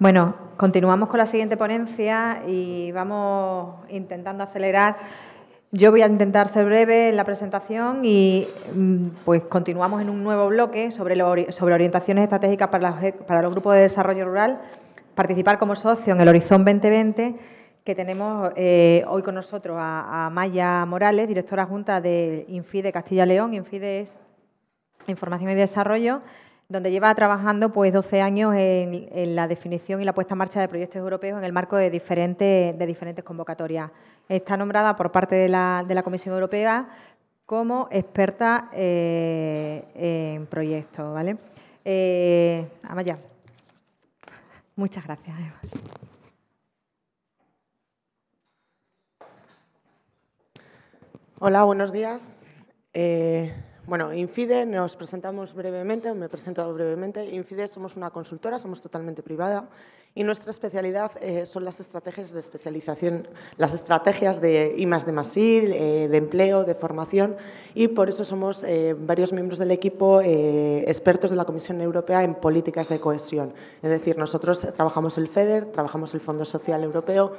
Bueno, continuamos con la siguiente ponencia y vamos intentando acelerar. Yo voy a intentar ser breve en la presentación y mm, pues continuamos en un nuevo bloque sobre, sobre orientaciones estratégicas para, los grupos de desarrollo rural, participar como socio en el Horizonte 2020 que tenemos eh, hoy con nosotros a, Maya Morales, directora junta de INFIDE Castilla León. INFIDE es Información y Desarrollo donde lleva trabajando pues 12 años en, la definición y la puesta en marcha de proyectos europeos en el marco de diferentes, de diferentes convocatorias. Está nombrada por parte de la, Comisión Europea como experta eh, en proyectos, ¿vale? Eh, Amaya, muchas gracias. Hola, buenos días. Eh, bueno, Infide, nos presentamos brevemente, me presento brevemente. Infide somos una consultora, somos totalmente privada y nuestra especialidad eh, son las estrategias de especialización, las estrategias de I, de Masil, eh, de empleo, de formación y por eso somos eh, varios miembros del equipo expertos de la Comisión Europea en políticas de cohesión. Es decir, nosotros trabajamos el FEDER, trabajamos el Fondo Social Europeo,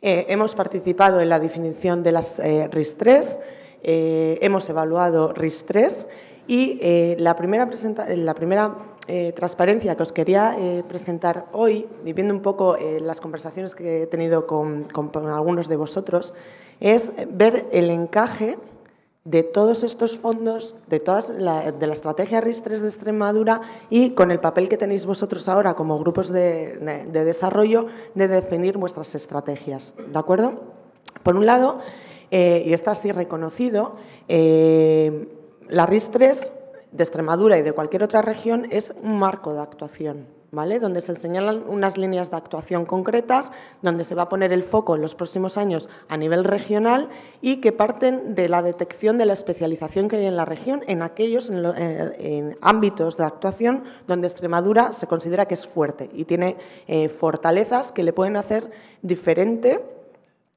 hemos participado en la definición de las RIS 3 eh, hemos evaluado RIS3 y eh, la primera, la primera eh, transparencia que os quería presentar hoy, viviendo un poco las conversaciones que he tenido con, algunos de vosotros, es ver el encaje de todos estos fondos, de, todas la, de la estrategia RIS3 de Extremadura y con el papel que tenéis vosotros ahora como grupos de desarrollo de definir vuestras estrategias. ¿De acuerdo? Por un lado, eh, y está así reconocido. Eh, la RIS 3 de Extremadura y de cualquier otra región es un marco de actuación. ¿Vale? donde se señalan unas líneas de actuación concretas, donde se va a poner el foco en los próximos años a nivel regional y que parten de la detección de la especialización que hay en la región en aquellos eh, ámbitos de actuación donde Extremadura se considera que es fuerte y tiene fortalezas que le pueden hacer diferente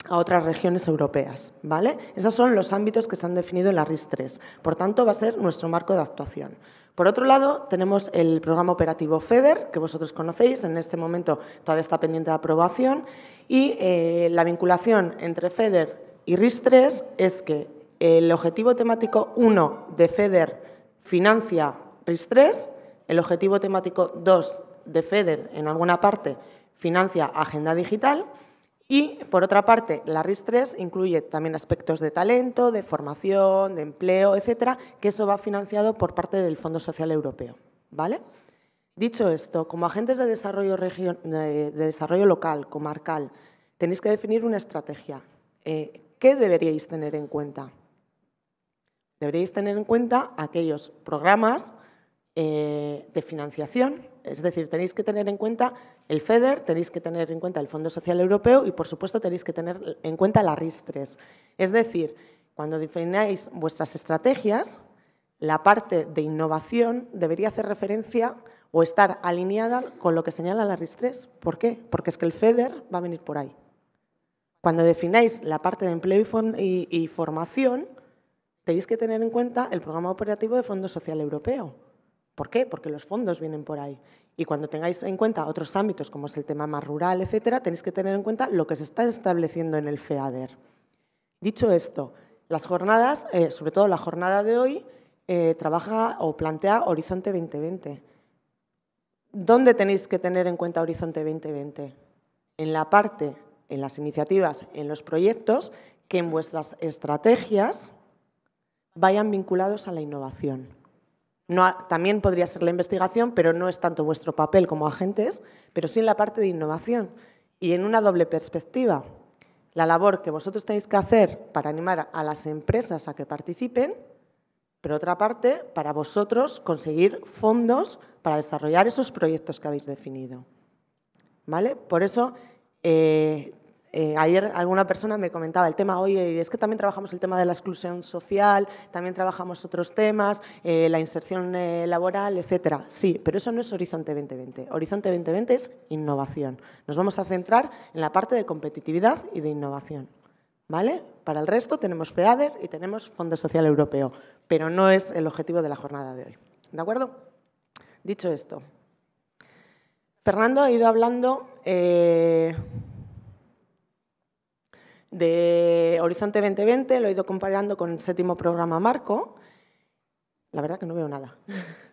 a otras regiones europeas. ¿vale? Esos son los ámbitos que se han definido en la RIS 3. Por tanto, va a ser nuestro marco de actuación. Por otro lado, tenemos el programa operativo FEDER, que vosotros conocéis, en este momento todavía está pendiente de aprobación, y eh, la vinculación entre FEDER y RIS 3 es que el objetivo temático 1 de FEDER financia RIS 3, el objetivo temático 2 de FEDER en alguna parte financia Agenda Digital, y, por otra parte, la RIS3 incluye también aspectos de talento, de formación, de empleo, etcétera, que eso va financiado por parte del Fondo Social Europeo. ¿Vale? Dicho esto, como agentes de desarrollo, de desarrollo local, comarcal, tenéis que definir una estrategia. Eh, ¿Qué deberíais tener en cuenta? Deberíais tener en cuenta aquellos programas eh, de financiación, es decir, tenéis que tener en cuenta el FEDER, tenéis que tener en cuenta el Fondo Social Europeo y, por supuesto, tenéis que tener en cuenta la RIS3. Es decir, cuando defináis vuestras estrategias, la parte de innovación debería hacer referencia o estar alineada con lo que señala la RIS3. ¿Por qué? Porque es que el FEDER va a venir por ahí. Cuando defináis la parte de empleo y, y formación, tenéis que tener en cuenta el programa operativo de Fondo Social Europeo ¿Por qué? Porque los fondos vienen por ahí. Y cuando tengáis en cuenta otros ámbitos, como es el tema más rural, etcétera, tenéis que tener en cuenta lo que se está estableciendo en el FEADER. Dicho esto, las jornadas, eh, sobre todo la jornada de hoy, eh, trabaja o plantea Horizonte 2020. ¿Dónde tenéis que tener en cuenta Horizonte 2020? En la parte, en las iniciativas, en los proyectos que en vuestras estrategias vayan vinculados a la innovación también podría ser la investigación, pero no es tanto vuestro papel como agentes, pero sí en la parte de innovación y en una doble perspectiva. La labor que vosotros tenéis que hacer para animar a las empresas a que participen, pero otra parte, para vosotros conseguir fondos para desarrollar esos proyectos que habéis definido. ¿Vale? Por eso, eh, eh, ayer alguna persona me comentaba el tema, hoy y es que también trabajamos el tema de la exclusión social, también trabajamos otros temas, eh, la inserción eh, laboral, etcétera. Sí, pero eso no es Horizonte 2020. Horizonte 2020 es innovación. Nos vamos a centrar en la parte de competitividad y de innovación. ¿Vale? Para el resto tenemos FEADER y tenemos Fondo Social Europeo, pero no es el objetivo de la jornada de hoy. ¿De acuerdo? Dicho esto, Fernando ha ido hablando de Horizonte 2020, lo he ido comparando con el séptimo programa Marco. La verdad que no veo nada.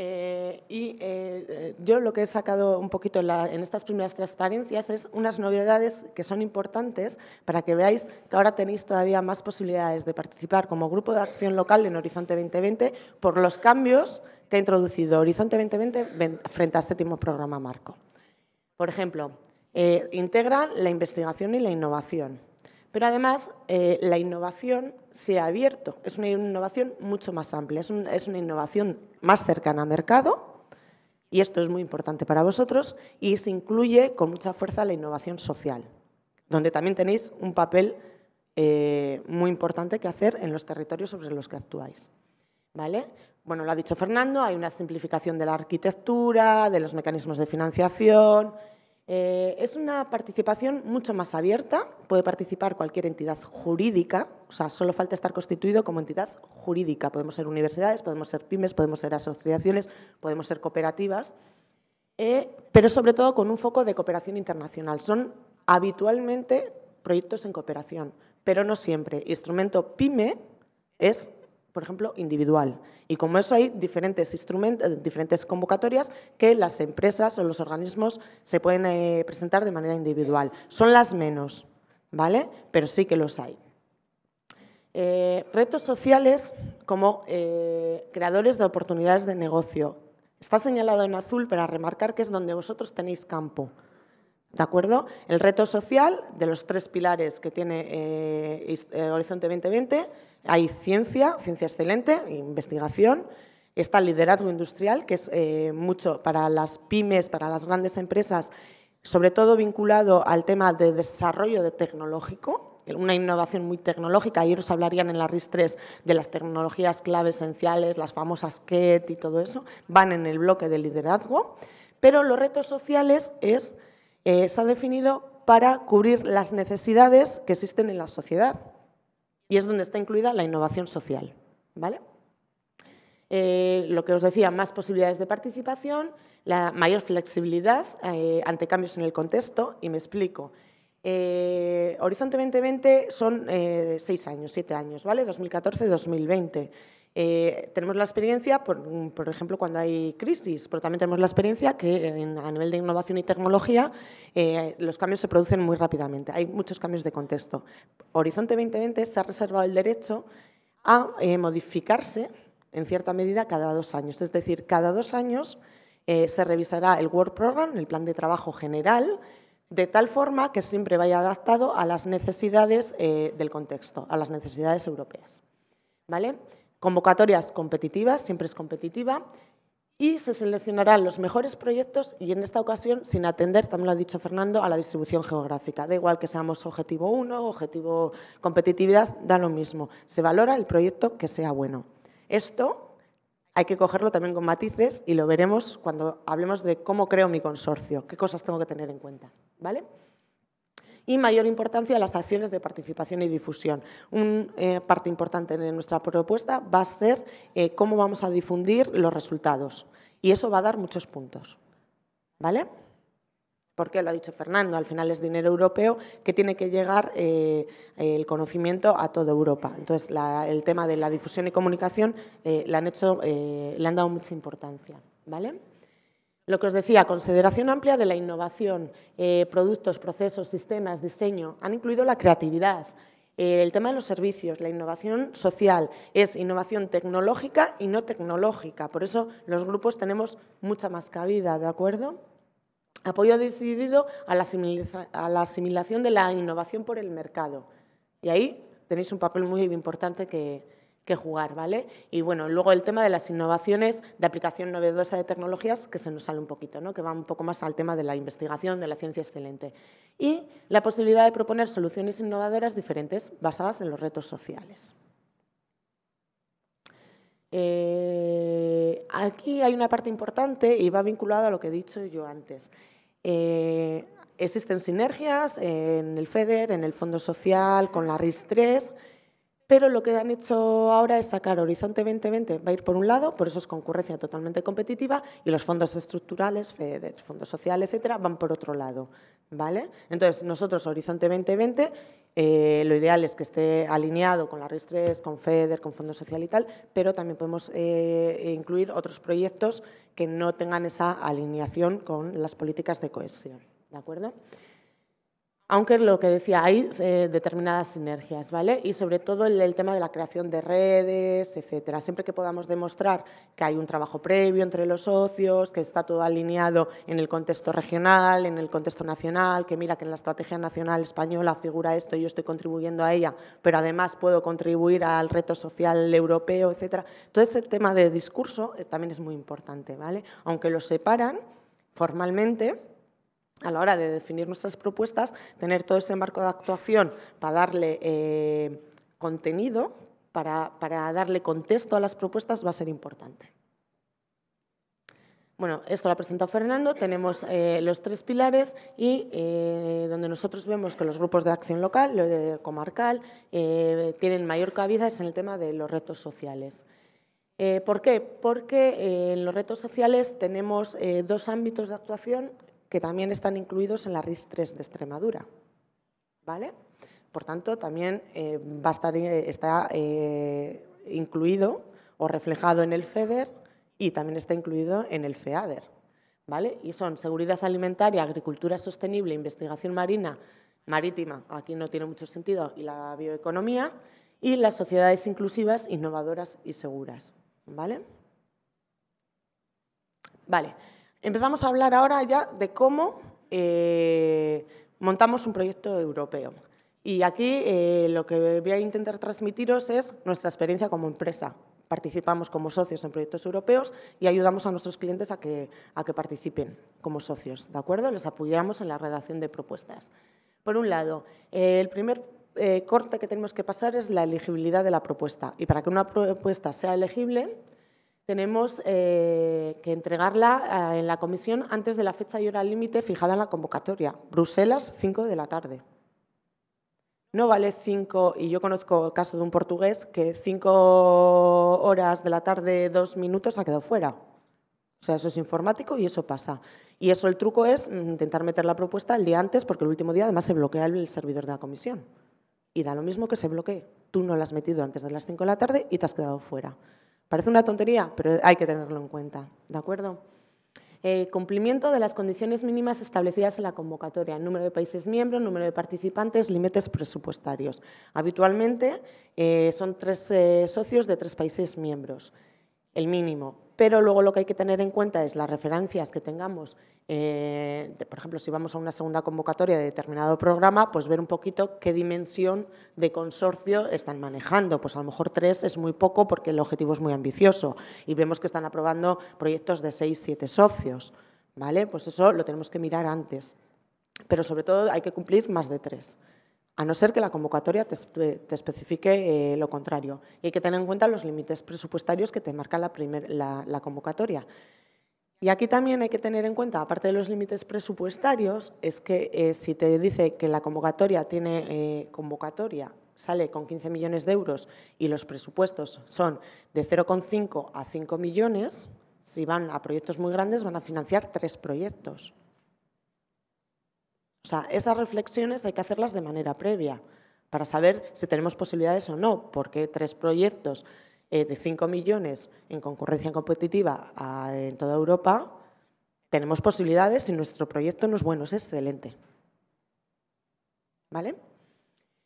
Eh, y eh, yo lo que he sacado un poquito en, en estas primeras transparencias es unas novedades que son importantes para que veáis que ahora tenéis todavía más posibilidades de participar como grupo de acción local en Horizonte 2020 por los cambios que ha introducido Horizonte 2020 frente al séptimo programa Marco. Por ejemplo, eh, Integra la investigación y la innovación. Pero además, eh, la innovación se ha abierto. Es una innovación mucho más amplia, es, una innovación más cercana al mercado, y esto es muy importante para vosotros, y se incluye con mucha fuerza la innovación social, donde también tenéis un papel eh, muy importante que hacer en los territorios sobre los que actuáis. ¿Vale? Bueno, lo ha dicho Fernando, hay una simplificación de la arquitectura, de los mecanismos de financiación, eh, es una participación mucho más abierta, puede participar cualquier entidad jurídica, o sea, solo falta estar constituido como entidad jurídica. Podemos ser universidades, podemos ser pymes, podemos ser asociaciones, podemos ser cooperativas, eh, pero sobre todo con un foco de cooperación internacional. Son habitualmente proyectos en cooperación, pero no siempre. Instrumento PYME es por ejemplo, individual. Y como eso hay diferentes, instrumentos, eh, diferentes convocatorias que las empresas o los organismos se pueden eh, presentar de manera individual. Son las menos, ¿vale? Pero sí que los hay. Eh, retos sociales como creadores de oportunidades de negocio. Está señalado en azul para remarcar que es donde vosotros tenéis campo. ¿De acuerdo? El reto social de los tres pilares que tiene Horizonte 2020 hay ciencia, ciencia excelente, investigación, está el liderazgo industrial, que es eh, mucho para las pymes, para las grandes empresas, sobre todo vinculado al tema de desarrollo de tecnológico, una innovación muy tecnológica. Ayer os hablarían en la RIS 3 de las tecnologías clave esenciales, las famosas KET y todo eso, van en el bloque de liderazgo. Pero los retos sociales es, eh, se ha definido para cubrir las necesidades que existen en la sociedad y es donde está incluida la innovación social. ¿vale? Eh, lo que os decía, más posibilidades de participación, la mayor flexibilidad eh, ante cambios en el contexto, y me explico. Eh, horizonte 2020 son seis años, siete años, ¿vale? 2014-2020. Eh, tenemos la experiencia, por, ejemplo, cuando hay crisis, pero también tenemos la experiencia que a nivel de innovación y tecnología eh, los cambios se producen muy rápidamente. Hay muchos cambios de contexto. Horizonte 2020 se ha reservado el derecho a eh, modificarse en cierta medida cada dos años. Es decir, cada dos años se revisará el Work Program, el plan de trabajo general, de tal forma que siempre vaya adaptado a las necesidades del contexto, a las necesidades europeas. ¿Vale? Convocatorias competitivas, siempre es competitiva, y se seleccionarán los mejores proyectos y en esta ocasión sin atender, también lo ha dicho Fernando, a la distribución geográfica. Da igual que seamos objetivo 1, objetivo competitividad, da lo mismo. Se valora el proyecto que sea bueno. Esto hay que cogerlo también con matices y lo veremos cuando hablemos de cómo creo mi consorcio, qué cosas tengo que tener en cuenta. ¿Vale? y mayor importancia a las acciones de participación y difusión. Una eh, parte importante de nuestra propuesta va a ser eh, cómo vamos a difundir los resultados y eso va a dar muchos puntos. ¿Vale? porque lo ha dicho Fernando, al final es dinero europeo que tiene que llegar eh, el conocimiento a toda Europa. Entonces, el tema de la difusión y comunicación le, han hecho, le han dado mucha importancia. ¿vale? Lo que os decía, consideración amplia de la innovación, eh, productos, procesos, sistemas, diseño, han incluido la creatividad, eh, el tema de los servicios, la innovación social, es innovación tecnológica y no tecnológica, por eso los grupos tenemos mucha más cabida, ¿de acuerdo? Apoyo decidido a a la asimilación de la innovación por el mercado. Y ahí tenéis un papel muy importante que, que jugar, ¿vale? Y bueno, luego el tema de las innovaciones de aplicación novedosa de tecnologías, que se nos sale un poquito, ¿no? que va un poco más al tema de la investigación, de la ciencia excelente. Y la posibilidad de proponer soluciones innovadoras diferentes basadas en los retos sociales. Eh, aquí hay una parte importante y va vinculada a lo que he dicho yo antes. Eh, existen sinergias en el FEDER, en el Fondo Social, con la RIS 3 pero lo que han hecho ahora es sacar Horizonte 2020, va a ir por un lado, por eso es concurrencia totalmente competitiva, y los fondos estructurales, FEDER, Fondo Social, etcétera, van por otro lado. ¿vale? Entonces, nosotros Horizonte 2020, eh, lo ideal es que esté alineado con la RIS 3, con FEDER, con Fondo Social y tal, pero también podemos eh, incluir otros proyectos que no tengan esa alineación con las políticas de cohesión. ¿De acuerdo? aunque lo que decía, hay eh, determinadas sinergias, ¿vale? Y sobre todo el, tema de la creación de redes, etcétera. Siempre que podamos demostrar que hay un trabajo previo entre los socios, que está todo alineado en el contexto regional, en el contexto nacional, que mira que en la estrategia nacional española figura esto y yo estoy contribuyendo a ella, pero además puedo contribuir al reto social europeo, etcétera. Todo ese tema de discurso eh, también es muy importante, ¿vale? Aunque lo separan formalmente, a la hora de definir nuestras propuestas, tener todo ese marco de actuación para darle eh, contenido, para, darle contexto a las propuestas va a ser importante. Bueno, esto lo ha presentado Fernando, tenemos eh, los tres pilares y eh, donde nosotros vemos que los grupos de acción local, lo de comarcal, tienen mayor cabida es en el tema de los retos sociales. ¿Por qué? Porque en los retos sociales tenemos dos ámbitos de actuación que también están incluidos en la RIS 3 de Extremadura. ¿Vale? Por tanto, también eh, va a estar, eh, está eh, incluido o reflejado en el FEDER y también está incluido en el FEADER. ¿Vale? Y son seguridad alimentaria, agricultura sostenible, investigación marina, marítima, aquí no tiene mucho sentido, y la bioeconomía, y las sociedades inclusivas, innovadoras y seguras. ¿Vale? Vale. Empezamos a hablar ahora ya de cómo eh, montamos un proyecto europeo. Y aquí eh, lo que voy a intentar transmitiros es nuestra experiencia como empresa. Participamos como socios en proyectos europeos y ayudamos a nuestros clientes a que, participen como socios, ¿de acuerdo? Les apoyamos en la redacción de propuestas. Por un lado, eh, el primer corte que tenemos que pasar es la elegibilidad de la propuesta. Y para que una propuesta sea elegible, tenemos eh, que entregarla eh, en la comisión antes de la fecha y hora límite fijada en la convocatoria. Bruselas, 5 de la tarde. No vale 5, y yo conozco el caso de un portugués que 5 horas de la tarde, 2 minutos ha quedado fuera. O sea, eso es informático y eso pasa. Y eso el truco es mm, intentar meter la propuesta el día antes, porque el último día además se bloquea el servidor de la comisión. Y da lo mismo que se bloquee. Tú no la has metido antes de las 5 de la tarde y te has quedado fuera. Parece una tontería, pero hay que tenerlo en cuenta. ¿De acuerdo? Eh, cumplimiento de las condiciones mínimas establecidas en la convocatoria, número de países miembros, número de participantes, límites presupuestarios. Habitualmente eh, son tres eh, socios de tres países miembros, el mínimo pero luego lo que hay que tener en cuenta es las referencias que tengamos. Eh, por ejemplo, si vamos a una segunda convocatoria de determinado programa, pues ver un poquito qué dimensión de consorcio están manejando. Pues a lo mejor tres es muy poco porque el objetivo es muy ambicioso y vemos que están aprobando proyectos de seis, siete socios. ¿vale? Pues eso lo tenemos que mirar antes. Pero sobre todo hay que cumplir más de tres a no ser que la convocatoria te, especifique eh, lo contrario. Y hay que tener en cuenta los límites presupuestarios que te marca la, convocatoria. Y aquí también hay que tener en cuenta, aparte de los límites presupuestarios, es que eh, si te dice que la convocatoria tiene eh, convocatoria, sale con 15 millones de euros y los presupuestos son de 0,5 a 5 millones, si van a proyectos muy grandes van a financiar tres proyectos. O sea, esas reflexiones hay que hacerlas de manera previa para saber si tenemos posibilidades o no, porque tres proyectos eh, de 5 millones en concurrencia competitiva ah, en toda Europa, tenemos posibilidades y nuestro proyecto no es bueno, es excelente. ¿Vale?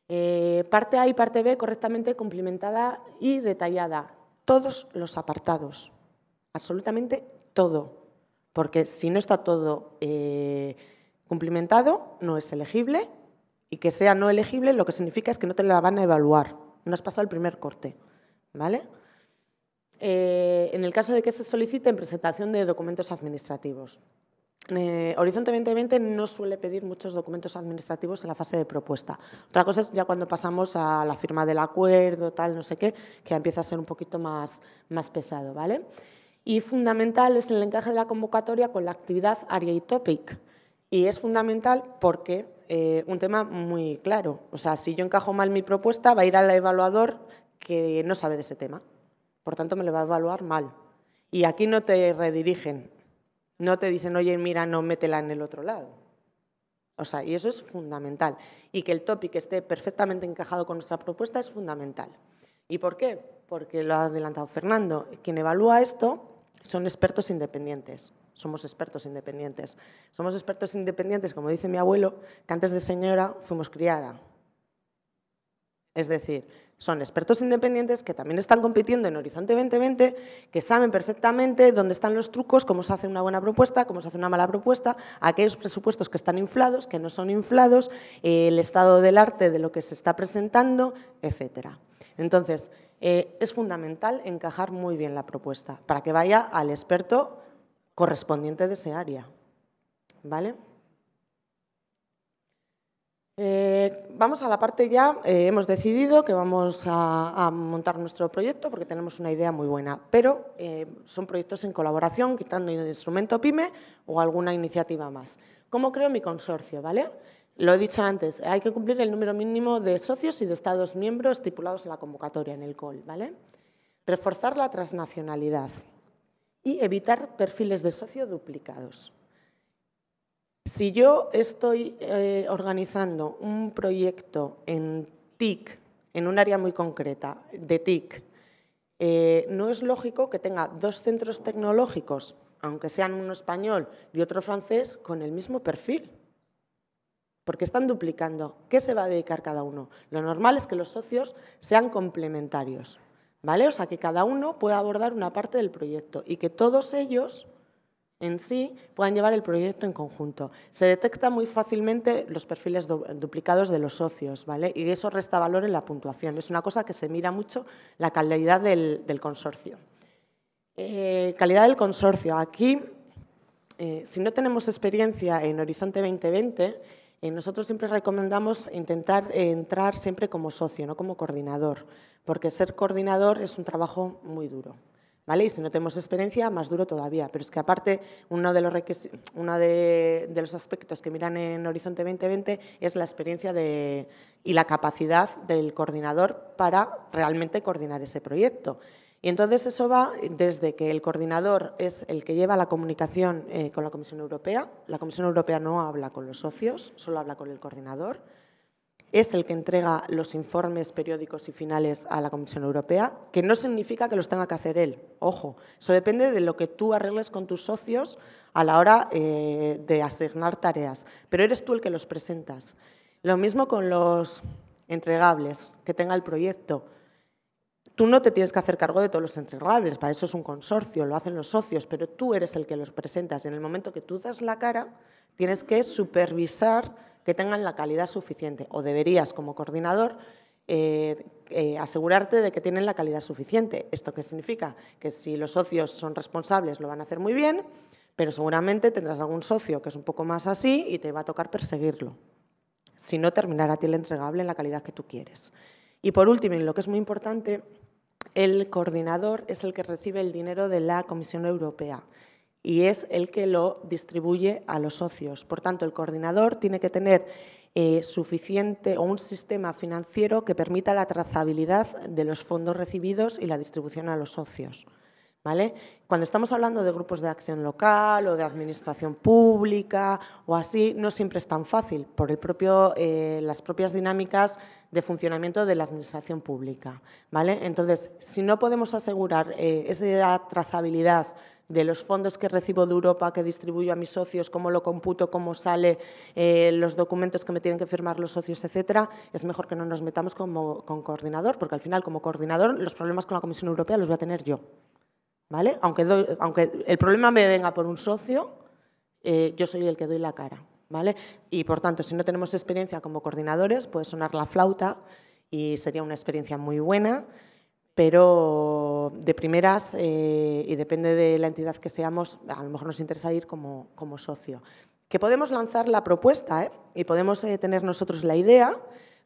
Eh, parte A y parte B correctamente complementada y detallada. Todos los apartados, absolutamente todo, porque si no está todo... Eh, cumplimentado, no es elegible y que sea no elegible lo que significa es que no te la van a evaluar. No has pasado el primer corte. ¿Vale? Eh, en el caso de que se solicite en presentación de documentos administrativos. Eh, Horizonte 2020 no suele pedir muchos documentos administrativos en la fase de propuesta. Otra cosa es ya cuando pasamos a la firma del acuerdo, tal, no sé qué, que empieza a ser un poquito más, más pesado, ¿vale? Y fundamental es el encaje de la convocatoria con la actividad área y topic. Y es fundamental porque eh, un tema muy claro. O sea, si yo encajo mal mi propuesta, va a ir al evaluador que no sabe de ese tema. Por tanto, me lo va a evaluar mal. Y aquí no te redirigen, no te dicen, oye, mira, no métela en el otro lado. O sea, y eso es fundamental. Y que el topic esté perfectamente encajado con nuestra propuesta es fundamental. ¿Y por qué? Porque lo ha adelantado Fernando. Quien evalúa esto son expertos independientes somos expertos independientes. Somos expertos independientes, como dice mi abuelo, que antes de señora fuimos criada. Es decir, son expertos independientes que también están compitiendo en Horizonte 2020, que saben perfectamente dónde están los trucos, cómo se hace una buena propuesta, cómo se hace una mala propuesta, aquellos presupuestos que están inflados, que no son inflados, el estado del arte de lo que se está presentando, etc. Entonces, eh, es fundamental encajar muy bien la propuesta para que vaya al experto correspondiente de ese área. ¿Vale? Eh, vamos a la parte ya, eh, hemos decidido que vamos a, montar nuestro proyecto porque tenemos una idea muy buena, pero eh, son proyectos en colaboración, quitando el instrumento PyME o alguna iniciativa más. ¿Cómo creo mi consorcio? ¿vale? Lo he dicho antes, hay que cumplir el número mínimo de socios y de Estados miembros estipulados en la convocatoria, en el COL. ¿vale? Reforzar la transnacionalidad y evitar perfiles de socio duplicados. Si yo estoy eh, organizando un proyecto en TIC, en un área muy concreta de TIC, eh, no es lógico que tenga dos centros tecnológicos, aunque sean uno español y otro francés, con el mismo perfil. Porque están duplicando. ¿Qué se va a dedicar cada uno? Lo normal es que los socios sean complementarios. ¿Vale? O sea, que cada uno pueda abordar una parte del proyecto y que todos ellos en sí puedan llevar el proyecto en conjunto. Se detectan muy fácilmente los perfiles duplicados de los socios, ¿vale? Y eso resta valor en la puntuación. Es una cosa que se mira mucho la calidad del, consorcio. Eh, calidad del consorcio. Aquí, eh, si no tenemos experiencia en Horizonte 2020, eh, nosotros siempre recomendamos intentar eh, entrar siempre como socio, no como coordinador, porque ser coordinador es un trabajo muy duro. ¿Vale? Y si no tenemos experiencia, más duro todavía. Pero es que aparte, uno de los, los aspectos que miran en Horizonte 2020 es la experiencia y la capacidad del coordinador para realmente coordinar ese proyecto. Y entonces eso va desde que el coordinador es el que lleva la comunicación eh, con la Comisión Europea. La Comisión Europea no habla con los socios, solo habla con el coordinador. Es el que entrega los informes periódicos y finales a la Comisión Europea, que no significa que los tenga que hacer él. Ojo, eso depende de lo que tú arregles con tus socios a la hora eh, de asignar tareas. Pero eres tú el que los presentas. Lo mismo con los entregables que tenga el proyecto. Tú no te tienes que hacer cargo de todos los entregables, para eso es un consorcio, lo hacen los socios, pero tú eres el que los presentas y en el momento que tú das la cara, tienes que supervisar que tengan la calidad suficiente o deberías como coordinador eh, eh, asegurarte de que tienen la calidad suficiente. ¿Esto qué significa? Que si los socios son responsables lo van a hacer muy bien, pero seguramente tendrás algún socio que es un poco más así y te va a tocar perseguirlo. Si no, terminará a ti el entregable en la calidad que tú quieres. Y por último, y lo que es muy importante, el coordinador es el que recibe el dinero de la Comisión Europea y es el que lo distribuye a los socios. Por tanto, el coordinador tiene que tener eh, suficiente o un sistema financiero que permita la trazabilidad de los fondos recibidos y la distribución a los socios. Cuando estamos hablando de grupos de acción local o de administración pública o así, no siempre es tan fácil por el propio, eh, las propias dinámicas de funcionamiento de la Administración pública. ¿vale? Entonces, si no podemos asegurar eh, esa trazabilidad de los fondos que recibo de Europa, que distribuyo a mis socios, cómo lo computo, cómo sale, eh, los documentos que me tienen que firmar los socios, etcétera, es mejor que no nos metamos como, con coordinador, porque al final, como coordinador, los problemas con la Comisión Europea los voy a tener yo. ¿Vale? Aunque, el problema me venga por un socio, eh, yo soy el que doy la cara. Y por tanto, si no tenemos experiencia como coordinadores, puede sonar la flauta y sería una experiencia muy buena, pero de primeras, eh, y depende de la entidad que seamos, a lo mejor nos interesa ir como, socio. Que podemos lanzar la propuesta ¿eh? y podemos eh, tener nosotros la idea,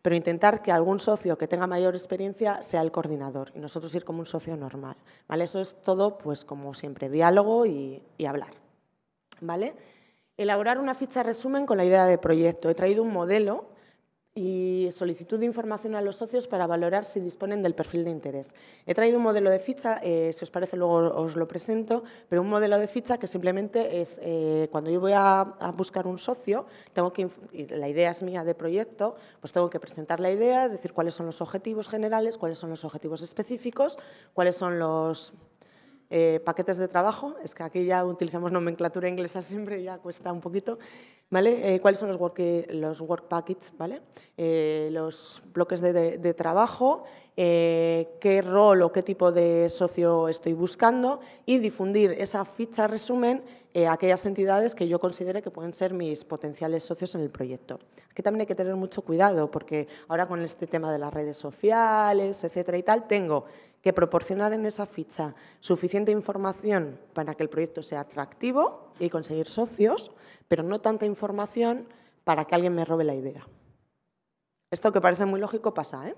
pero intentar que algún socio que tenga mayor experiencia sea el coordinador y nosotros ir como un socio normal. ¿vale? Eso es todo, pues como siempre, diálogo y, y hablar. ¿Vale? Elaborar una ficha resumen con la idea de proyecto. He traído un modelo y solicitud de información a los socios para valorar si disponen del perfil de interés. He traído un modelo de ficha, eh, si os parece luego os lo presento, pero un modelo de ficha que simplemente es, eh, cuando yo voy a, a, buscar un socio, tengo que, la idea es mía de proyecto, pues tengo que presentar la idea, decir cuáles son los objetivos generales, cuáles son los objetivos específicos, cuáles son los eh, paquetes de trabajo, es que aquí ya utilizamos nomenclatura inglesa siempre, ya cuesta un poquito, ¿vale? Eh, ¿Cuáles son los work, los work packets, ¿vale? Eh, los bloques de, de trabajo, qué rol o qué tipo de socio estoy buscando y difundir esa ficha resumen a aquellas entidades que yo considere que pueden ser mis potenciales socios en el proyecto. Aquí también hay que tener mucho cuidado porque ahora con este tema de las redes sociales, etcétera y tal, tengo que proporcionar en esa ficha suficiente información para que el proyecto sea atractivo y conseguir socios, pero no tanta información para que alguien me robe la idea. Esto que parece muy lógico pasa, ¿eh?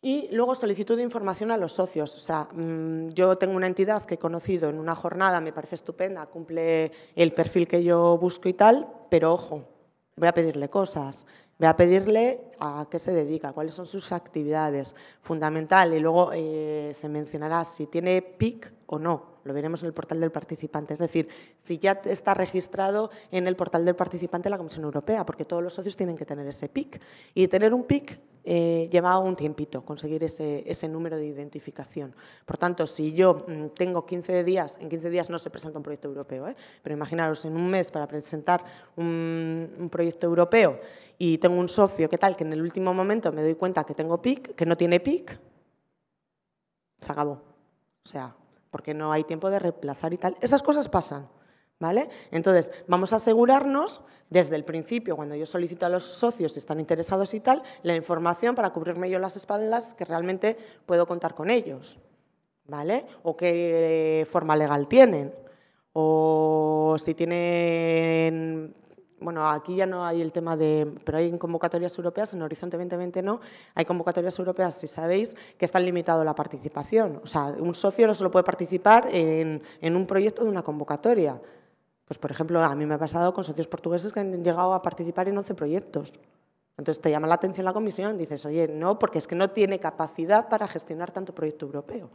Y luego solicitud de información a los socios. O sea, mm, yo tengo una entidad que he conocido en una jornada, me parece estupenda, cumple el perfil que yo busco y tal, pero ojo, voy a pedirle cosas. Voy a pedirle a qué se dedica, cuáles son sus actividades. Fundamental, y luego eh, se mencionará si tiene PIC o no. Lo veremos en el portal del participante. Es decir, si ya está registrado en el portal del participante de la Comisión Europea, porque todos los socios tienen que tener ese PIC. Y tener un PIC eh, lleva un tiempito conseguir ese, ese, número de identificación. Por tanto, si yo mm, tengo 15 días, en 15 días no se presenta un proyecto europeo, ¿eh? pero imaginaros en un mes para presentar un proyecto europeo y tengo un socio que tal, que en el último momento me doy cuenta que tengo PIC, que no tiene PIC, se acabó. O sea, porque no hay tiempo de reemplazar y tal. Esas cosas pasan, ¿vale? Entonces, vamos a asegurarnos desde el principio, cuando yo solicito a los socios si están interesados y tal, la información para cubrirme yo las espaldas que realmente puedo contar con ellos, ¿vale? O qué forma legal tienen, o si tienen bueno, aquí ya no hay el tema de, pero hay convocatorias europeas, en Horizonte 2020 no, hay convocatorias europeas, si sabéis, que están limitado la participación. O sea, un socio no solo puede participar en, un proyecto de una convocatoria. Pues, por ejemplo, a mí me ha pasado con socios portugueses que han llegado a participar en 11 proyectos. Entonces te llama la atención la comisión, dices, oye, no, porque es que no tiene capacidad para gestionar tanto proyecto europeo.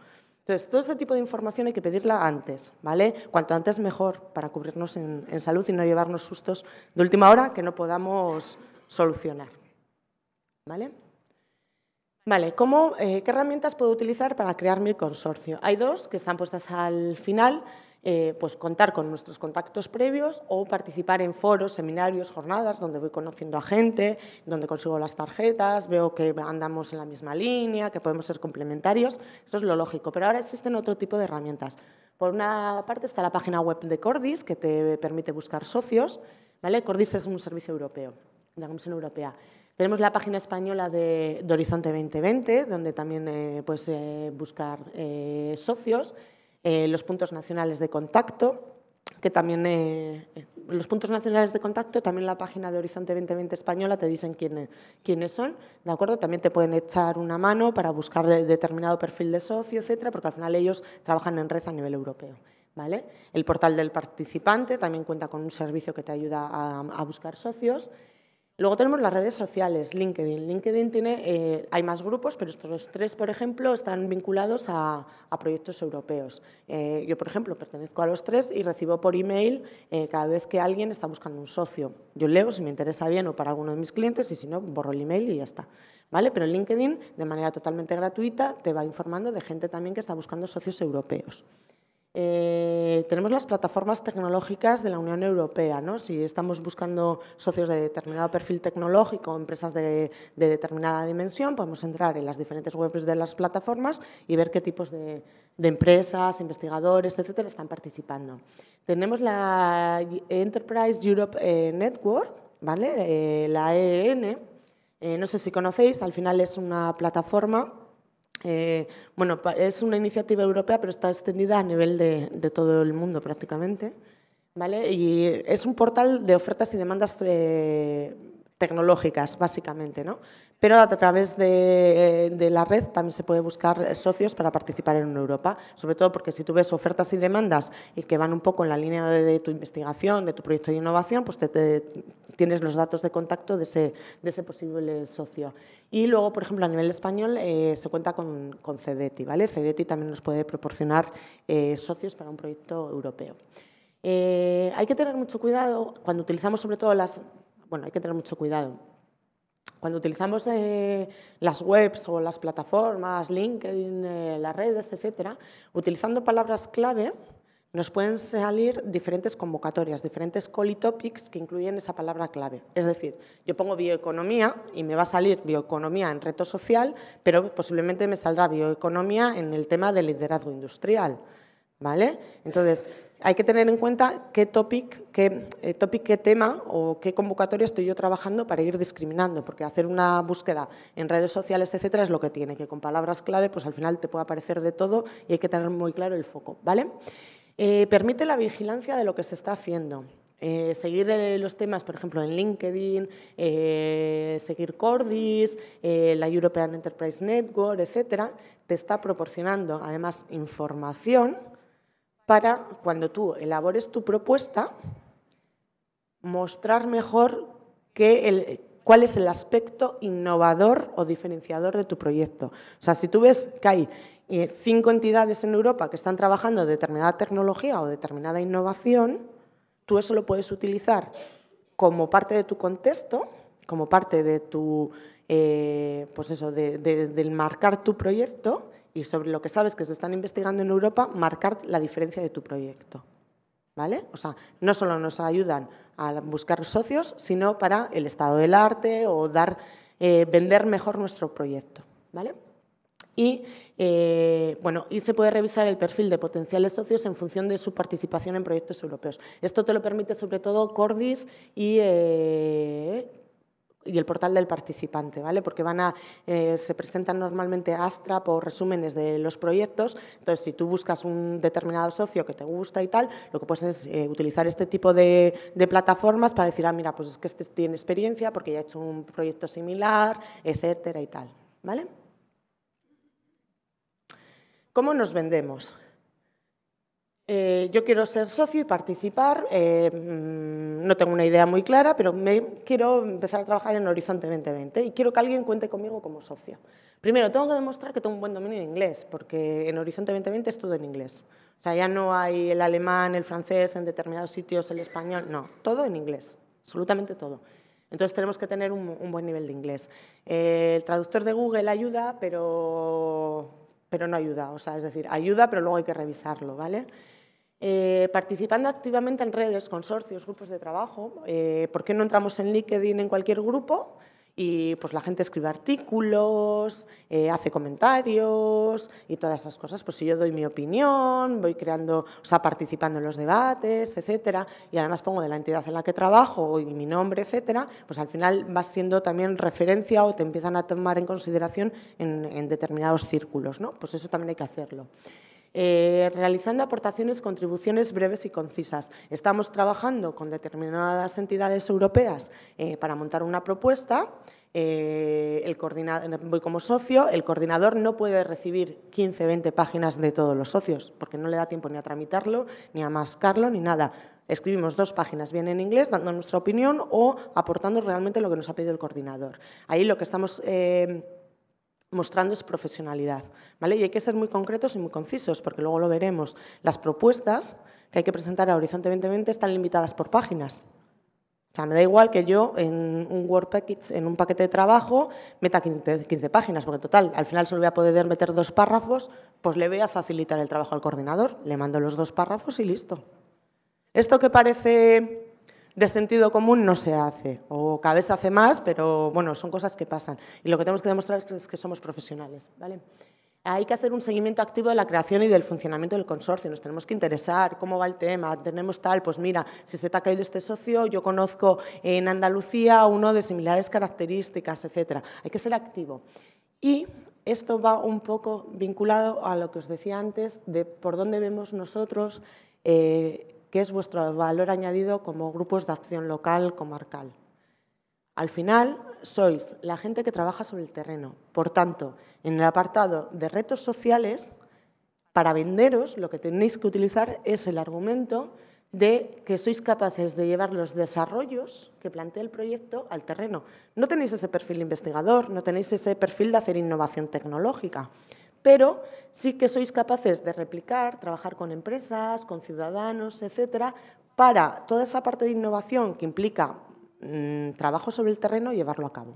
Entonces, todo ese tipo de información hay que pedirla antes, ¿vale? Cuanto antes mejor, para cubrirnos en, salud y no llevarnos sustos de última hora que no podamos solucionar, ¿vale? Vale, ¿cómo, eh, ¿qué herramientas puedo utilizar para crear mi consorcio? Hay dos que están puestas al final. Eh, pues contar con nuestros contactos previos o participar en foros, seminarios, jornadas, donde voy conociendo a gente, donde consigo las tarjetas, veo que andamos en la misma línea, que podemos ser complementarios. Eso es lo lógico. Pero ahora existen otro tipo de herramientas. Por una parte está la página web de Cordis, que te permite buscar socios. ¿vale? Cordis es un servicio europeo, de la Comisión Europea. Tenemos la página española de, Horizonte 2020, donde también eh, puedes eh, buscar socios. Eh, los puntos nacionales de contacto, que también eh, eh, los puntos nacionales de contacto, también la página de Horizonte 2020 Española te dicen quiénes son, ¿de acuerdo? También te pueden echar una mano para buscar determinado perfil de socio, etcétera, porque al final ellos trabajan en red a nivel europeo. ¿Vale? El portal del participante también cuenta con un servicio que te ayuda a buscar socios. Luego tenemos las redes sociales, LinkedIn. LinkedIn tiene, eh, hay más grupos, pero estos tres, por ejemplo, están vinculados a, proyectos europeos. Eh, yo, por ejemplo, pertenezco a los tres y recibo por email eh, cada vez que alguien está buscando un socio. Yo leo si me interesa bien o para alguno de mis clientes y si no, borro el email y ya está. ¿Vale? Pero LinkedIn, de manera totalmente gratuita, te va informando de gente también que está buscando socios europeos. Eh, tenemos las plataformas tecnológicas de la Unión Europea. ¿no? Si estamos buscando socios de determinado perfil tecnológico, empresas de, determinada dimensión, podemos entrar en las diferentes webs de las plataformas y ver qué tipos de, empresas, investigadores, etcétera, están participando. Tenemos la Enterprise Europe eh, Network, ¿vale? Eh, la EEN. no sé si conocéis, al final es una plataforma eh, bueno, es una iniciativa europea, pero está extendida a nivel de, todo el mundo prácticamente. ¿vale? Y es un portal de ofertas y demandas eh, tecnológicas, básicamente, ¿no? Pero a través de, eh, la red también se puede buscar eh, socios para participar en Europa, sobre todo porque si tú ves ofertas y demandas y que van un poco en la línea de, tu investigación, de tu proyecto de innovación, pues tienes los datos de contacto de ese, posible socio. Y luego, por ejemplo, a nivel español eh, se cuenta con, CEDETI, ¿vale? CEDETI también nos puede proporcionar socios para un proyecto europeo. hay que tener mucho cuidado cuando utilizamos sobre todo las bueno, hay que tener mucho cuidado. Cuando utilizamos eh, las webs o las plataformas, LinkedIn, eh, las redes, etcétera, utilizando palabras clave, nos pueden salir diferentes convocatorias, diferentes colitopics que incluyen esa palabra clave. Es decir, yo pongo bioeconomía y me va a salir bioeconomía en reto social, pero posiblemente me saldrá bioeconomía en el tema de liderazgo industrial. ¿Vale? Entonces, hay que tener en cuenta qué topic, qué, eh, topic, qué tema o qué convocatoria estoy yo trabajando para ir discriminando, porque hacer una búsqueda en redes sociales, etcétera, es lo que tiene, que con palabras clave, pues al final te puede aparecer de todo y hay que tener muy claro el foco, ¿vale? Eh, permite la vigilancia de lo que se está haciendo. Eh, seguir los temas, por ejemplo, en LinkedIn, seguir Cordis, la European Enterprise Network, etcétera, te está proporcionando además información para cuando tú elabores tu propuesta, mostrar mejor cuál es el aspecto innovador o diferenciador de tu proyecto. O sea, si tú ves que hay eh, cinco entidades en Europa que están trabajando determinada tecnología o determinada innovación, tú eso lo puedes utilizar como parte de tu contexto, como parte de tu, eh, pues eso, del marcar tu proyecto y sobre lo que sabes que se están investigando en Europa, marcar la diferencia de tu proyecto. ¿Vale? O sea, no solo nos ayudan a buscar socios, sino para el estado del arte o dar, eh, vender mejor nuestro proyecto. ¿Vale? Y, eh, bueno, y se puede revisar el perfil de potenciales socios en función de su participación en proyectos europeos. Esto te lo permite sobre todo Cordis y eh, y el portal del participante, ¿vale? Porque van a, eh, se presentan normalmente Astra por resúmenes de los proyectos. Entonces, si tú buscas un determinado socio que te gusta y tal, lo que puedes es eh, utilizar este tipo de, plataformas para decir, ah, mira, pues es que este tiene experiencia porque ya ha hecho un proyecto similar, etcétera y tal, ¿vale? ¿Cómo nos vendemos? Eh, yo quiero ser socio y participar. Eh, mm, no tengo una idea muy clara, pero me, quiero empezar a trabajar en Horizonte 2020 y quiero que alguien cuente conmigo como socio. Primero, tengo que demostrar que tengo un buen dominio de inglés, porque en Horizonte 2020 es todo en inglés. O sea, ya no hay el alemán, el francés, en determinados sitios el español, no, todo en inglés, absolutamente todo. Entonces tenemos que tener un, buen nivel de inglés. Eh, el traductor de Google ayuda, pero, pero no ayuda. O sea, es decir, ayuda, pero luego hay que revisarlo, ¿vale? Eh, participando activamente en redes, consorcios, grupos de trabajo. Eh, ¿Por qué no entramos en LinkedIn en cualquier grupo? Y pues la gente escribe artículos, eh, hace comentarios y todas esas cosas. Pues si yo doy mi opinión, voy creando, o sea, participando en los debates, etcétera, y además pongo de la entidad en la que trabajo y mi nombre, etcétera, pues al final vas siendo también referencia o te empiezan a tomar en consideración en, en determinados círculos, ¿no? Pues eso también hay que hacerlo. Eh, realizando aportaciones, contribuciones breves y concisas. Estamos trabajando con determinadas entidades europeas eh, para montar una propuesta. Eh, el coordinador, voy como socio, el coordinador no puede recibir 15, 20 páginas de todos los socios, porque no le da tiempo ni a tramitarlo, ni a mascarlo, ni nada. Escribimos dos páginas, bien en inglés, dando nuestra opinión o aportando realmente lo que nos ha pedido el coordinador. Ahí lo que estamos mostrando su profesionalidad. ¿vale? Y hay que ser muy concretos y muy concisos, porque luego lo veremos. Las propuestas que hay que presentar a Horizonte 2020 están limitadas por páginas. O sea, me da igual que yo en un Word en un paquete de trabajo, meta 15, 15 páginas, porque total, al final solo voy a poder meter dos párrafos, pues le voy a facilitar el trabajo al coordinador, le mando los dos párrafos y listo. Esto que parece de sentido común no se hace, o cada vez se hace más, pero bueno, son cosas que pasan. Y lo que tenemos que demostrar es que somos profesionales. ¿vale? Hay que hacer un seguimiento activo de la creación y del funcionamiento del consorcio. Nos tenemos que interesar, cómo va el tema, tenemos tal, pues mira, si se te ha caído este socio, yo conozco en Andalucía uno de similares características, etc. Hay que ser activo. Y esto va un poco vinculado a lo que os decía antes de por dónde vemos nosotros eh, que es vuestro valor añadido como grupos de acción local, comarcal. Al final, sois la gente que trabaja sobre el terreno. Por tanto, en el apartado de retos sociales, para venderos lo que tenéis que utilizar es el argumento de que sois capaces de llevar los desarrollos que plantea el proyecto al terreno. No tenéis ese perfil investigador, no tenéis ese perfil de hacer innovación tecnológica pero sí que sois capaces de replicar, trabajar con empresas, con ciudadanos, etcétera, para toda esa parte de innovación que implica mm, trabajo sobre el terreno, y llevarlo a cabo.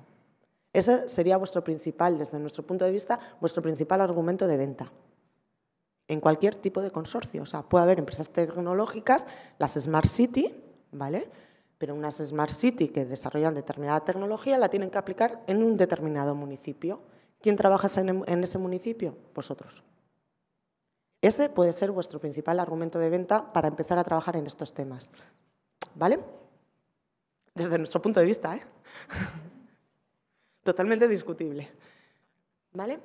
Ese sería vuestro principal, desde nuestro punto de vista, vuestro principal argumento de venta. En cualquier tipo de consorcio. O sea, puede haber empresas tecnológicas, las Smart City, ¿vale? Pero unas Smart City que desarrollan determinada tecnología la tienen que aplicar en un determinado municipio. ¿Quién trabaja en ese municipio? Vosotros. Ese puede ser vuestro principal argumento de venta para empezar a trabajar en estos temas. ¿Vale? Desde nuestro punto de vista, ¿eh? Totalmente discutible. ¿Vale?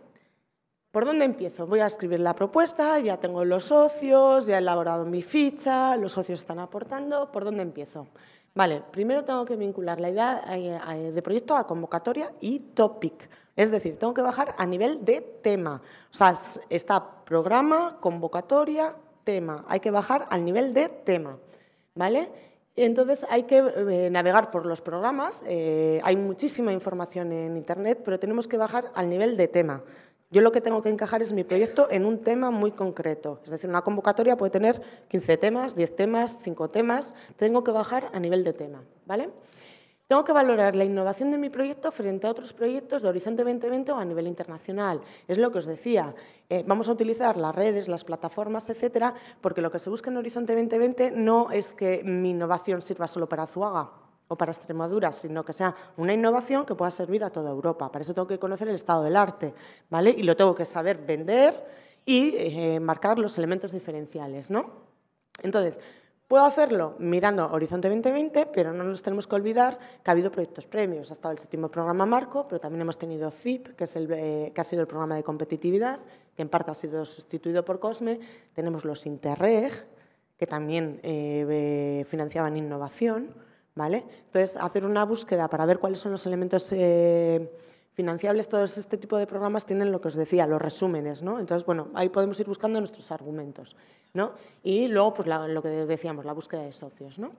¿Por dónde empiezo? Voy a escribir la propuesta, ya tengo los socios, ya he elaborado mi ficha, los socios están aportando. ¿Por dónde empiezo? Vale, primero tengo que vincular la idea eh, eh, de proyecto a convocatoria y topic. Es decir, tengo que bajar a nivel de tema. O sea, está programa, convocatoria, tema. Hay que bajar al nivel de tema. ¿Vale? Entonces hay que eh, navegar por los programas, hay muchísima información en Internet, pero tenemos que bajar al nivel de tema. Yo lo que tengo que encajar es mi proyecto en un tema muy concreto. Es decir, una convocatoria puede tener 15 temas, 10 temas, 5 temas. Tengo que bajar a nivel de tema, ¿vale? Tengo que valorar la innovación de mi proyecto frente a otros proyectos de Horizonte 2020 a nivel internacional. Es lo que os decía. Eh, vamos a utilizar las redes, las plataformas, etcétera, porque lo que se busca en Horizonte 2020 no es que mi innovación sirva solo para Azuaga o para Extremadura, sino que sea una innovación que pueda servir a toda Europa. Para eso tengo que conocer el estado del arte, ¿vale? Y lo tengo que saber vender y eh, marcar los elementos diferenciales, ¿no? Entonces, puedo hacerlo mirando Horizonte 2020, pero no nos tenemos que olvidar que ha habido proyectos premios. Ha estado el séptimo programa Marco, pero también hemos tenido CIP, que, es eh, que ha sido el programa de competitividad, que en parte ha sido sustituido por COSME. Tenemos los Interreg, que también eh, financiaban innovación ¿vale? Entonces, hacer una búsqueda para ver cuáles son los elementos eh, financiables, todos este tipo de programas tienen lo que os decía, los resúmenes, ¿no? Entonces, bueno, ahí podemos ir buscando nuestros argumentos, Y luego, pues lo que decíamos, la búsqueda de socios, ¿no?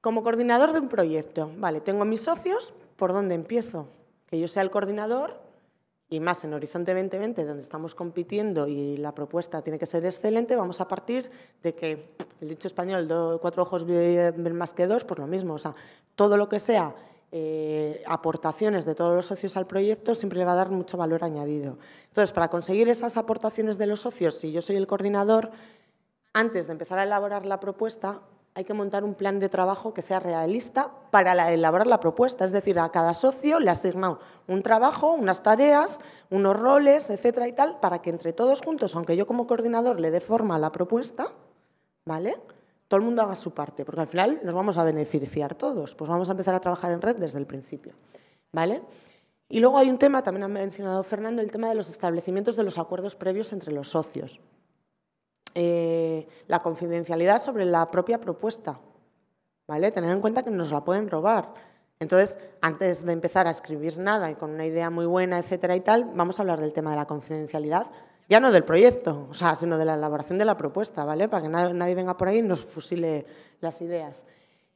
Como coordinador de un proyecto, vale, tengo mis socios, ¿por dónde empiezo? Que yo sea el coordinador y más en Horizonte 2020, donde estamos compitiendo y la propuesta tiene que ser excelente, vamos a partir de que el dicho español, cuatro ojos ven más que dos, pues lo mismo. O sea, todo lo que sea eh, aportaciones de todos los socios al proyecto siempre le va a dar mucho valor añadido. Entonces, para conseguir esas aportaciones de los socios, si yo soy el coordinador, antes de empezar a elaborar la propuesta, hay que montar un plan de trabajo que sea realista para elaborar la propuesta. Es decir, a cada socio le asignado un trabajo, unas tareas, unos roles, etcétera y tal, para que entre todos juntos, aunque yo como coordinador le dé forma a la propuesta, ¿vale? Todo el mundo haga su parte, porque al final nos vamos a beneficiar todos. Pues vamos a empezar a trabajar en red desde el principio, ¿vale? Y luego hay un tema, también ha mencionado Fernando, el tema de los establecimientos de los acuerdos previos entre los socios. Eh, la confidencialidad sobre la propia propuesta. ¿vale? Tener en cuenta que nos la pueden robar. Entonces, antes de empezar a escribir nada y con una idea muy buena, etcétera y tal, vamos a hablar del tema de la confidencialidad, ya no del proyecto, o sea, sino de la elaboración de la propuesta, ¿vale? Para que nadie, venga por ahí y nos fusile las ideas.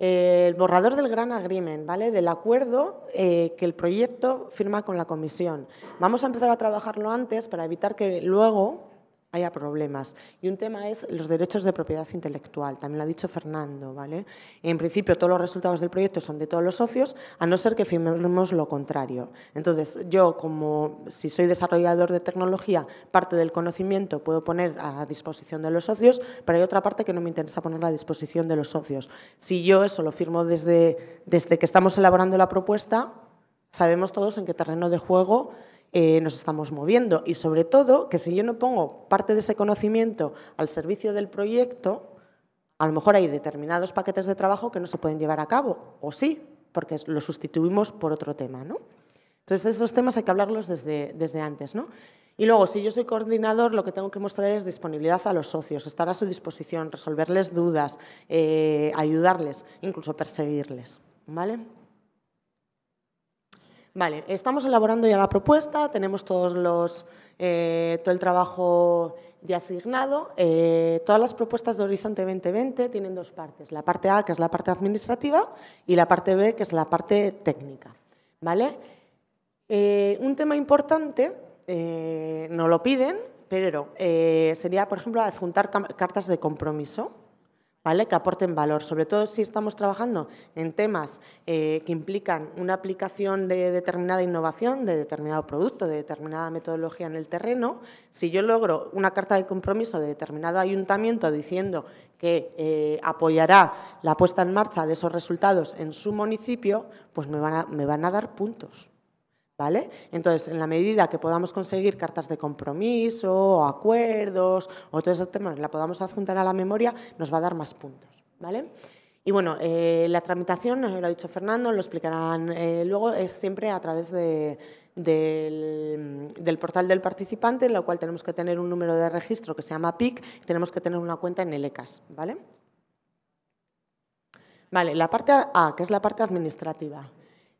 Eh, el borrador del gran agreement, ¿vale? Del acuerdo eh, que el proyecto firma con la comisión. Vamos a empezar a trabajarlo antes para evitar que luego haya problemas. Y un tema es los derechos de propiedad intelectual, también lo ha dicho Fernando. ¿vale? En principio, todos los resultados del proyecto son de todos los socios, a no ser que firmemos lo contrario. Entonces, yo, como si soy desarrollador de tecnología, parte del conocimiento puedo poner a disposición de los socios, pero hay otra parte que no me interesa poner a disposición de los socios. Si yo eso lo firmo desde, desde que estamos elaborando la propuesta, sabemos todos en qué terreno de juego eh, nos estamos moviendo y sobre todo que si yo no pongo parte de ese conocimiento al servicio del proyecto, a lo mejor hay determinados paquetes de trabajo que no se pueden llevar a cabo, o sí, porque lo sustituimos por otro tema. ¿no? Entonces, esos temas hay que hablarlos desde, desde antes. ¿no? Y luego, si yo soy coordinador, lo que tengo que mostrar es disponibilidad a los socios, estar a su disposición, resolverles dudas, eh, ayudarles, incluso perseguirles. ¿vale? Vale, estamos elaborando ya la propuesta, tenemos todos los, eh, todo el trabajo ya asignado. Eh, todas las propuestas de Horizonte 2020 tienen dos partes, la parte A, que es la parte administrativa, y la parte B, que es la parte técnica. Eh, un tema importante, no lo piden, pero sería, por ejemplo, adjuntar cartas de compromiso. ¿vale? que aporten valor, sobre todo si estamos trabajando en temas eh, que implican una aplicación de determinada innovación, de determinado producto, de determinada metodología en el terreno. Si yo logro una carta de compromiso de determinado ayuntamiento diciendo que eh, apoyará la puesta en marcha de esos resultados en su municipio, pues me van a, me van a dar puntos. ¿Vale? Entonces, en la medida que podamos conseguir cartas de compromiso, o acuerdos, o todos esos temas, la podamos adjuntar a la memoria, nos va a dar más puntos. ¿vale? Y bueno, eh, la tramitación, eh, lo ha dicho Fernando, lo explicarán eh, luego, es siempre a través del, portal del participante, en lo cual tenemos que tener un número de registro que se llama PIC, y tenemos que tener una cuenta en el ECAS, ¿vale? Vale, la parte A, que es la parte administrativa.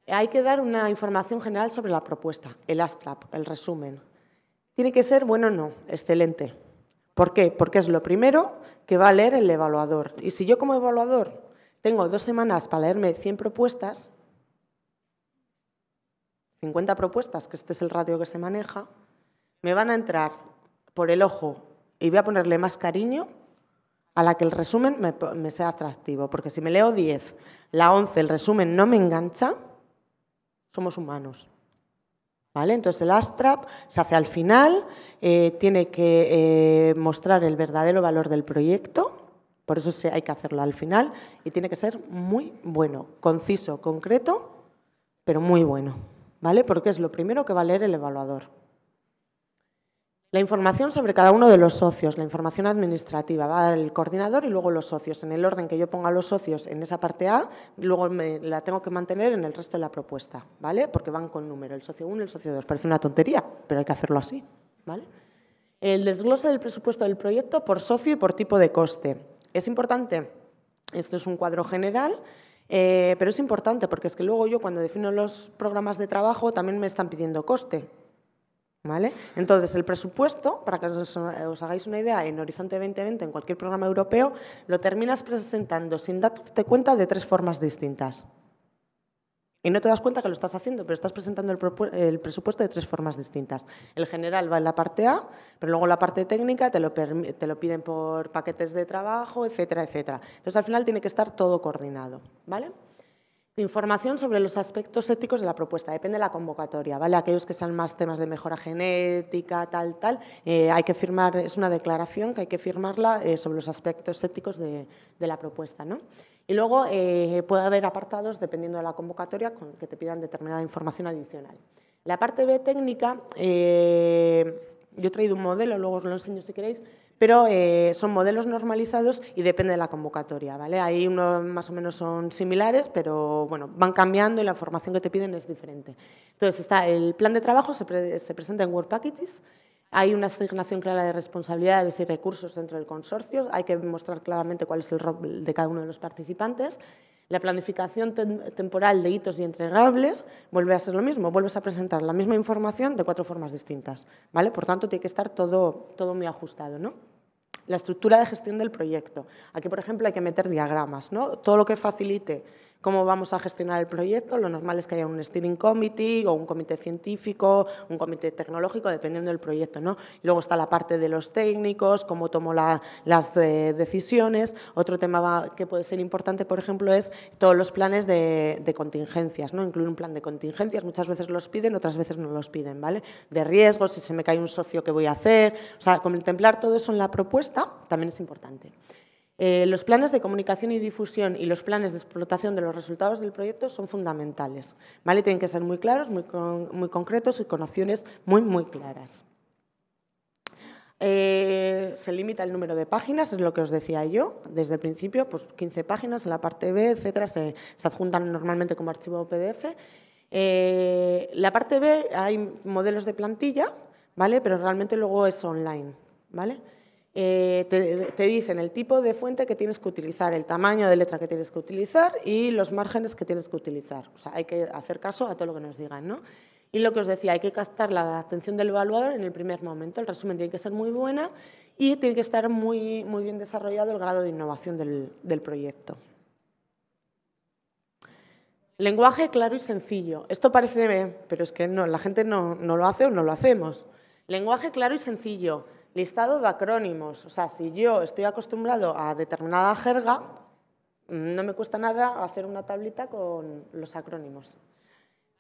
Hay que dar una información general sobre la propuesta, el ASTRAP, el resumen. Tiene que ser bueno no, excelente. ¿Por qué? Porque es lo primero que va a leer el evaluador. Y si yo como evaluador tengo dos semanas para leerme 100 propuestas, 50 propuestas, que este es el ratio que se maneja, me van a entrar por el ojo y voy a ponerle más cariño a la que el resumen me, me sea atractivo. Porque si me leo 10, la 11, el resumen no me engancha, somos humanos. ¿Vale? Entonces el ASTRAP se hace al final, eh, tiene que eh, mostrar el verdadero valor del proyecto, por eso hay que hacerlo al final, y tiene que ser muy bueno, conciso, concreto, pero muy bueno, ¿vale? Porque es lo primero que va a leer el evaluador. La información sobre cada uno de los socios, la información administrativa, va al coordinador y luego los socios, en el orden que yo ponga los socios en esa parte A, luego me la tengo que mantener en el resto de la propuesta, ¿vale? Porque van con número, el socio 1 y el socio 2. Parece una tontería, pero hay que hacerlo así, ¿vale? El desglose del presupuesto del proyecto por socio y por tipo de coste. Es importante, esto es un cuadro general, eh, pero es importante porque es que luego yo cuando defino los programas de trabajo también me están pidiendo coste, entonces, el presupuesto, para que os, hagáis una idea, en Horizonte 2020, en cualquier programa europeo, lo terminas presentando sin darte cuenta de tres formas distintas. Y no te das cuenta que lo estás haciendo, pero estás presentando el, presupuesto de tres formas distintas. El general va en la parte A, pero luego la parte técnica te lo, te lo piden por paquetes de trabajo, etcétera, etcétera. Entonces, al final tiene que estar todo coordinado. ¿Vale? Información sobre los aspectos éticos de la propuesta, depende de la convocatoria, ¿vale? Aquellos que sean más temas de mejora genética, tal, tal, eh, hay que firmar, es una declaración que hay que firmarla eh, sobre los aspectos éticos de, la propuesta, ¿no? Y luego eh, puede haber apartados, dependiendo de la convocatoria, con, que te pidan determinada información adicional. La parte B técnica, yo he traído un modelo, luego os lo enseño si queréis, pero eh, son modelos normalizados y depende de la convocatoria, ¿vale? Ahí uno más o menos son similares, pero bueno, van cambiando y la formación que te piden es diferente. Entonces está el plan de trabajo, se, presenta en Word Packages, hay una asignación clara de responsabilidades y recursos dentro del consorcio, hay que mostrar claramente cuál es el rol de cada uno de los participantes la planificación temporal de hitos y entregables vuelve a ser lo mismo, vuelves a presentar la misma información de cuatro formas distintas, ¿vale? Por tanto, tiene que estar todo, todo muy ajustado, ¿no? La estructura de gestión del proyecto. Aquí, por ejemplo, hay que meter diagramas, ¿no? Todo lo que facilite cómo vamos a gestionar el proyecto. Lo normal es que haya un steering committee o un comité científico, un comité tecnológico, dependiendo del proyecto. ¿no? Luego está la parte de los técnicos, cómo tomo las eh, decisiones. Otro tema que puede ser importante, por ejemplo, es todos los planes de, de, contingencias, ¿no? incluir un plan de contingencias. Muchas veces los piden, otras veces no los piden. ¿vale? De riesgos, si se me cae un socio, ¿qué voy a hacer? O sea, contemplar todo eso en la propuesta también es importante. Eh, los planes de comunicación y difusión y los planes de explotación de los resultados del proyecto son fundamentales. ¿vale? Tienen que ser muy claros, muy, concretos y con opciones muy, muy claras. Eh, se limita el número de páginas, es lo que os decía yo desde el principio, pues 15 páginas en la parte B, etcétera, se, adjuntan normalmente como archivo PDF. En eh, la parte B hay modelos de plantilla, ¿vale? Pero realmente luego es online, ¿vale? Eh, te, dicen el tipo de fuente que tienes que utilizar, el tamaño de letra que tienes que utilizar y los márgenes que tienes que utilizar. O sea, hay que hacer caso a todo lo que nos digan, ¿no? Y lo que os decía, hay que captar la atención del evaluador en el primer momento. El resumen tiene que ser muy buena y tiene que estar muy, muy bien desarrollado el grado de innovación del, proyecto. Lenguaje claro y sencillo. Esto parece, pero es que no, la gente no lo hace o no lo hacemos. Lenguaje claro y sencillo listado de acrónimos. O sea, si yo estoy acostumbrado a determinada jerga, no me cuesta nada hacer una tablita con los acrónimos.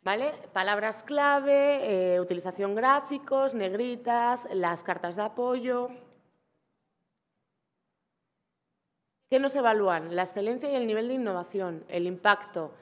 ¿Vale? Palabras clave, eh, utilización gráficos, negritas, las cartas de apoyo. ¿Qué nos evalúan? La excelencia y el nivel de innovación, el impacto,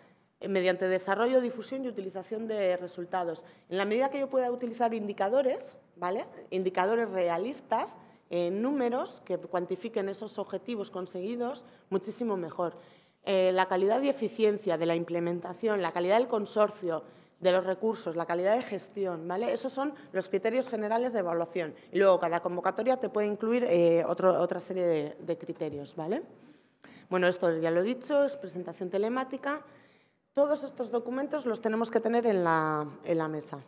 eh, mediante desarrollo, difusión y utilización de resultados. En la medida que yo pueda utilizar indicadores, ¿vale? indicadores realistas, eh, números que cuantifiquen esos objetivos conseguidos, muchísimo mejor. Eh, la calidad y eficiencia de la implementación, la calidad del consorcio, de los recursos, la calidad de gestión, ¿vale? Esos son los criterios generales de evaluación. Y luego cada convocatoria te puede incluir otra serie de, de criterios, ¿vale? Bueno, esto ya lo he dicho, es presentación telemática. Todos estos documentos los tenemos que tener en la, en la mesa.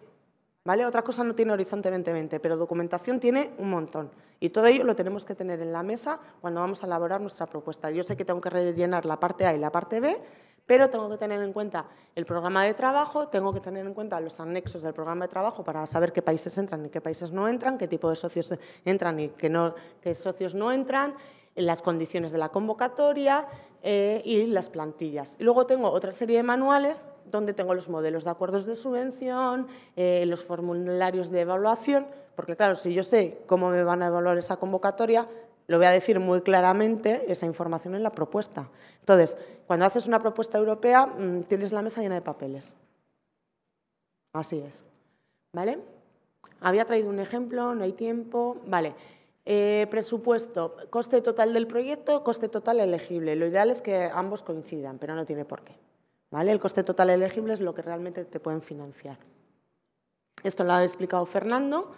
¿Vale? Otra cosa no tiene Horizonte 2020, pero documentación tiene un montón. Y todo ello lo tenemos que tener en la mesa cuando vamos a elaborar nuestra propuesta. Yo sé que tengo que rellenar la parte A y la parte B, pero tengo que tener en cuenta el programa de trabajo, tengo que tener en cuenta los anexos del programa de trabajo para saber qué países entran y qué países no entran, qué tipo de socios entran y no, qué socios no entran, las condiciones de la convocatoria eh, y las plantillas. Y luego tengo otra serie de manuales donde tengo los modelos de acuerdos de subvención, eh, los formularios de evaluación, porque claro, si yo sé cómo me van a evaluar esa convocatoria, lo voy a decir muy claramente esa información en la propuesta. Entonces, cuando haces una propuesta europea, mm, tienes la mesa llena de papeles. Así es. ¿Vale? Había traído un ejemplo, no hay tiempo. Vale. Eh, presupuesto, coste total del proyecto, coste total elegible. Lo ideal es que ambos coincidan, pero no tiene por qué. ¿vale? El coste total elegible es lo que realmente te pueden financiar. Esto lo ha explicado Fernando.